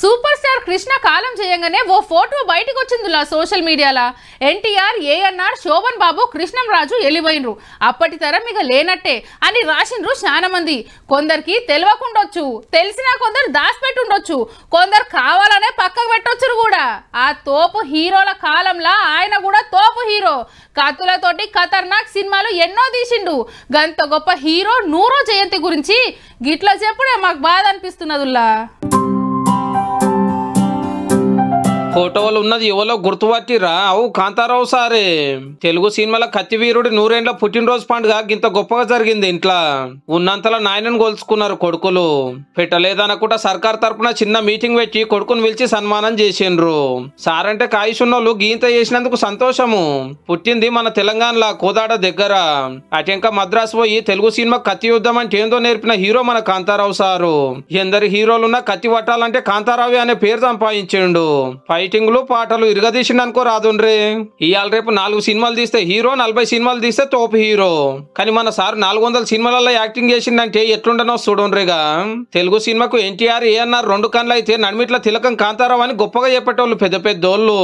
super star Krishna కాలం చేయగానే ఓ photo బయటకు వచ్చిందిలా social మీడియాలో ఎన్టీఆర్ ఏఎన్ఆర్ శోభన్ బాబు కృష్ణం రాజు ఎలిపోయినరు అప్పటి తరం ఇక లేనట్టే అని రాసిండ్రు చాలా మంది కొందరికి తెలియకుండొచ్చు తెలిసినా కొందరు ఉండొచ్చు కొందరు కావాలనే పక్కకు పెట్టొచ్చురు కూడా ఆ తోపు హీరోల కాలంలో ఆయన కూడా తోపు హీరో కత్తులతోటి ఖతర్నాక్ సినిమాలు ఎన్నో తీసిండు గంత గొప్ప హీరో నూరో జయంతి గురించి గిట్ల చెప్పుడే మాకు బాధ అనిపిస్తున్నదిలా ఫోటోలు ఉన్నది ఎవలో గుర్తుపట్టిరా అవు కాంతారావు సారే తెలుగు సినిమాల కత్తివీరుడి నూరేండ్ల పుట్టినరోజు పండుగ ఇంత గొప్పగా జరిగింది ఇంట్లో ఉన్నంతలో నాయనని కొలుచుకున్నారు కొడుకులు పెట్టలేదనకుండా సర్కార్ తరపున చిన్న మీటింగ్ పెట్టి కొడుకును పిలిచి సన్మానం చేసిండ్రు సారంటే కాయుషున్నోళ్ళు గీంత చేసినందుకు సంతోషము పుట్టింది మన తెలంగాణలో కోదాడ దగ్గర అటెంక మద్రాసు పోయి తెలుగు సినిమా కత్తి యుద్ధం అంటే ఏందో నేర్పిన హీరో మన కాంతారావు సారు ఎందరి హీరోలున్నా కత్తి పట్టాలంటే కాంతారావు అనే పేరు సంపాదించిండు పై లో పాటలు ఇరగదీసిండు అనుకో రాదుండ్రే ఇవాళ రేపు నాలుగు సినిమాలు తీస్తే హీరో నలభై సినిమాలు తీస్తే తోపు హీరో కానీ మన సార్ నాలుగు వందల సినిమాలలో యాక్టింగ్ చేసిండంటే ఎట్లుండనో చూడండిగా తెలుగు సినిమాకు ఎన్టీఆర్ ఏఎన్ఆర్ రెండు కన్నులు అయితే నడిమిట్ల తిలకం కాంతారావు అని గొప్పగా చెప్పేటోళ్ళు పెద్ద పెద్దోళ్ళు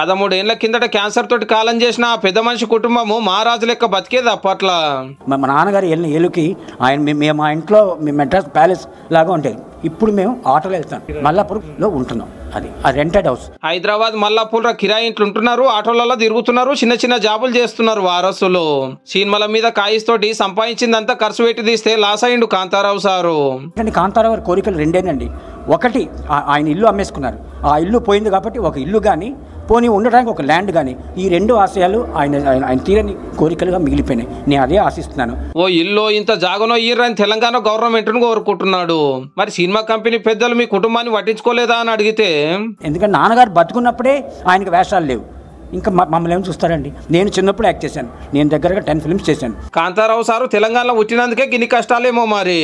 పదమూడేళ్ల కిందట క్యాన్సర్ తోటి కాలం చేసిన ఆ పెద్ద మనిషి కుటుంబము మహారాజు లెక్క బతికేది అప్పట్లో మా నాన్నగారు ఏలుకి ఆయన మా ఇంట్లో మెడ్రాస్ ప్యాలెస్ లాగా ఉంటాయి ఇప్పుడు మేము ఆటోలో వెళ్తాం లో ఉంటున్నాం అది ఆ రెంటెడ్ హౌస్ హైదరాబాద్ మల్లాపూర్ కిరాయి ఇంట్లో ఉంటున్నారు ఆటోలలో తిరుగుతున్నారు చిన్న చిన్న జాబులు చేస్తున్నారు వారసులు సినిమాల మీద కాయిస్తోటి సంపాదించిందంతా ఖర్చు పెట్టి తీస్తే లాస్ అయిండు కాంతారావు సారు కాంతారావు గారి కోరికలు రెండేనండి ఒకటి ఆయన ఇల్లు అమ్మేసుకున్నారు ఆ ఇల్లు పోయింది కాబట్టి ఒక ఇల్లు కానీ పోనీ ఉండడానికి ఒక ల్యాండ్ కానీ ఈ రెండు ఆశయాలు ఆయన ఆయన తీరని కోరికలుగా మిగిలిపోయినాయి నేను అదే ఆశిస్తున్నాను ఓ ఇల్లు ఇంత జాగనో ఈరని తెలంగాణ గవర్నమెంట్ను కోరుకుంటున్నాడు మరి సినిమా కంపెనీ పెద్దలు మీ కుటుంబాన్ని పట్టించుకోలేదా అని అడిగితే ఎందుకంటే నాన్నగారు బతుకున్నప్పుడే ఆయనకు వేషాలు లేవు ఇంకా మమ్మల్ని ఏమి చూస్తారండి నేను చిన్నప్పుడు యాక్ట్ చేశాను నేను దగ్గరగా టెన్ ఫిల్మ్స్ చేశాను కాంతారావు సారు తెలంగాణలో వచ్చినందుకే గిన్ని కష్టాలేమో మరి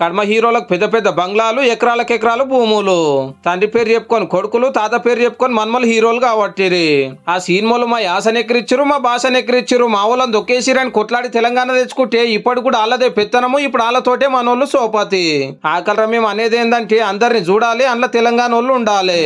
కడమ హీరోలకు పెద్ద పెద్ద బంగ్లాలు ఎకరాలకు ఎకరాలు భూములు తండ్రి పేరు చెప్పుకొని కొడుకులు తాత పేరు చెప్పుకొని మనమలు హీరోలు కాబట్టిరి ఆ సినిమాలు మా యాస ఎక్కిరిచ్చారు మా భాష ఎక్కిరిచ్చారు మా వాళ్ళని దొక్కేసిరని కొట్లాడి తెలంగాణ తెచ్చుకుంటే ఇప్పుడు కూడా వాళ్ళదే పెత్తనము ఇప్పుడు వాళ్ళతోటే వాళ్ళు సోపతి ఆకలి మేము అనేది ఏంటంటే అందరిని చూడాలి అందులో తెలంగాణ వాళ్ళు ఉండాలి